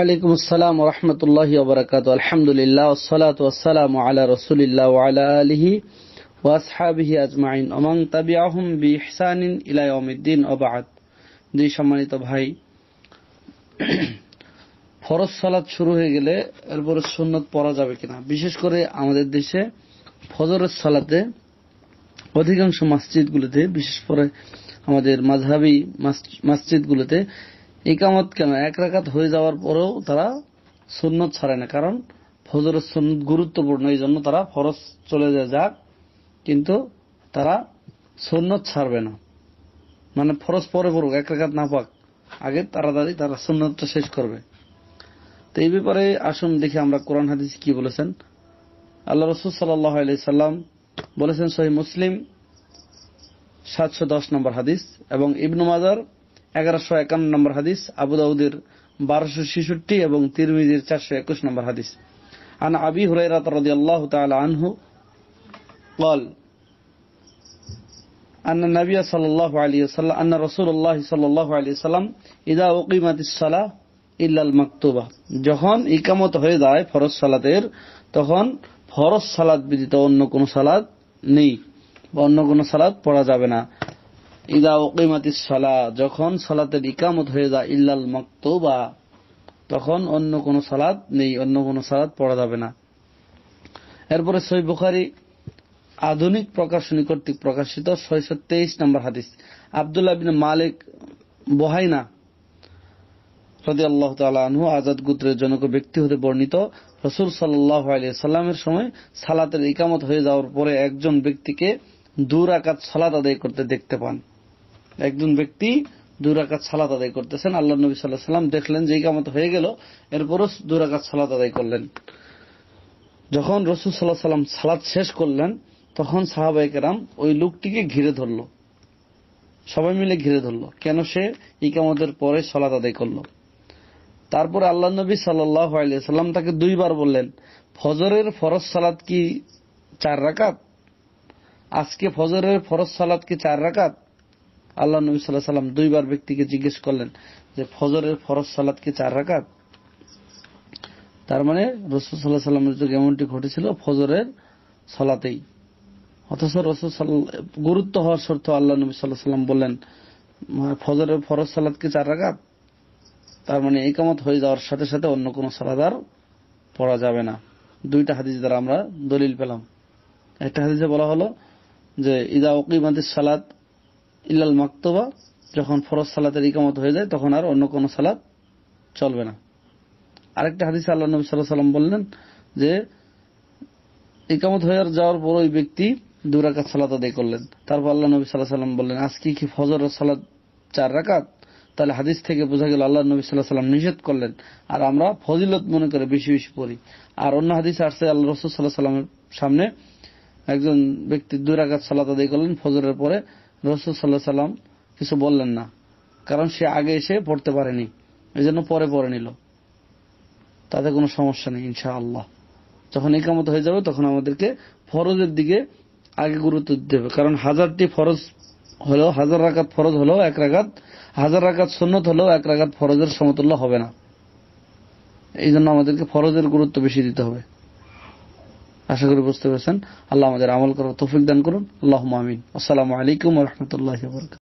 ওয়ালাইকুম আসসালাম আলহামদুলিল্লাহ ওয়াসালাম আলা রসুলিল্লাহ আলা আলহি ওয়াসহাবিহি আজমাইন তাবি আহম বি ইহসানিন দুই সম্মানিত ভাই ফরজ সালাত শুরু হয়ে গেলে এরপর সুন্নত পড়া যাবে কিনা বিশেষ করে আমাদের দেশে ফজর সালাতে অধিকাংশ মসজিদগুলোতে বিশেষ করে আমাদের মাঝহাবি মসজিদগুলোতে ইকামত কেন এক রাকাত হয়ে যাওয়ার পরেও তারা সুন্নত ছাড়ে না কারণ ফজরের সুন্নত গুরুত্বপূর্ণ এই জন্য তারা ফরজ চলে যায় যাক কিন্তু তারা সুন্নত ছাড়বে না মানে ফরজ পরে পড়ুক এক রেখাত না পাক আগে তাড়াতাড়ি তারা সুন্নতটা শেষ করবে তো এই ব্যাপারে আসুন দেখি আমরা কোরআন হাদিস কি বলেছেন আল্লাহ রসুল সাল্লাহ সাল্লাম বলেছেন সহি মুসলিম সাতশো দশ নম্বর হাদিস এবং ইবনু মাজার এগারোশো একান্ন নম্বর হাদিস আবু দাউদের বারোশো ছেষট্টি এবং তিরমিজির চারশো একুশ নম্বর হাদিস আন আবি হুরাইরাত رضي الله تعالى عنه قال أن النبي صلى الله عليه وسلم أن رسول الله صلى الله عليه وسلم إذا أقيمت الصلاة إلا المكتوبة جهان إكامة هي যায় فرص صلاة তখন تخان فرص صلاة অন্য কোন صلاة ني বা صلاة কোন সালাত ইদা ওকিমাতি সালা যখন সালাতের ইকামত হয়ে যায় ইল্লাল মক্তবা তখন অন্য কোন সালাদ নেই অন্য কোন সালাদ পড়া যাবে না এরপরে সই বুখারি আধুনিক প্রকাশনী কর্তৃক প্রকাশিত ছয়শ তেইশ নম্বর হাদিস আবদুল্লাহ বিন মালিক বহাইনা হদি আল্লাহ আনহু আজাদ গুত্রের জনক ব্যক্তি হতে বর্ণিত রসুল সাল্লাহ আলিয়া সাল্লামের সময় সালাতের ইকামত হয়ে যাওয়ার পরে একজন ব্যক্তিকে দুরাকাত সালাত আদায় করতে দেখতে পান একজন ব্যক্তি দুরাকাত সালাত আদায় করতেছেন আল্লাহ নবী সাল্লাহ সাল্লাম দেখলেন যে কামত হয়ে গেল এরপরও দুরাকাত সালাত আদায় করলেন যখন রসুল সাল্লাহ সাল্লাম সালাত শেষ করলেন তখন সাহাবাইকেরাম ওই লোকটিকে ঘিরে ধরল সবাই মিলে ঘিরে ধরল কেন সে ইকামতের পরে সলাত আদায় করল তারপরে আল্লাহ নবী সাল্লাহ আলিয়া সাল্লাম তাকে দুইবার বললেন ফজরের ফরজ সালাত কি চার রাকাত আজকে ফজরের ফরজ সালাদ কি চার রাকাত আল্লাহ নবী সাল্লাহ সাল্লাম দুইবার ব্যক্তিকে জিজ্ঞেস করলেন যে ফজরের ফরজ সালাদ কি চার রাকাত তার মানে রসুল সাল্লাহ সাল্লামের যুগে এমনটি ঘটেছিল ফজরের সলাতেই অথচ রসুল গুরুত্ব হওয়ার শর্ত আল্লাহ নবী সাল্লাহ সাল্লাম বললেন ফজরের ফরজ সালাদ কি চার রাকাত তার মানে একামত হয়ে যাওয়ার সাথে সাথে অন্য কোনো সালাদার পড়া যাবে না দুইটা হাদিস দ্বারা আমরা দলিল পেলাম একটা হাদিসে বলা হলো যে ইদা ওকিমাদিস সালাদ ইল্লাল মাক্তবা যখন ফরজ সালাতের ইকামত হয়ে যায় তখন আর অন্য কোনো সালাত চলবে না আরেকটা হাদিস আল্লাহ নবী সাল্লাহ সাল্লাম বললেন যে ইকামত হয়ে যাওয়ার পর ওই ব্যক্তি দুরাকাত রাকাত সালাত আদায় করলেন তারপর আল্লাহ নবী সাল্লাহ সাল্লাম বললেন আজকে কি ফজর সালাত চার রাকাত তাহলে হাদিস থেকে বোঝা গেল আল্লাহ নবী সাল্লাহ সাল্লাম নিষেধ করলেন আর আমরা ফজিলত মনে করে বেশি বেশি পড়ি আর অন্য হাদিস আসছে আল্লাহ রসুল সাল্লাহ সাল্লামের সামনে একজন ব্যক্তি দুই রাগাত সালাত আদায় করলেন ফজরের পরে রসুল সাল্লাহ সাল্লাম কিছু বললেন না কারণ সে আগে এসে পড়তে পারেনি এই জন্য পরে পরে নিল তাতে কোনো সমস্যা নেই ইনশা আল্লাহ যখন একামত হয়ে যাবে তখন আমাদেরকে ফরজের দিকে আগে গুরুত্ব দিতে হবে কারণ হাজারটি ফরজ হলো হাজার রাকাত ফরজ হলো এক রাকাত হাজার রাকাত সন্ন্যত হলেও এক রাকাত ফরজের সমতুল্য হবে না এই জন্য আমাদেরকে ফরজের গুরুত্ব বেশি দিতে হবে আশা করি বুঝতে পেরেছেন আল্লাহ আমাদের আমল করার তৌফিক দান করুন আল্লাহ আমিন আসসালামু আলাইকুম রহমতুল্লাহ বরকাত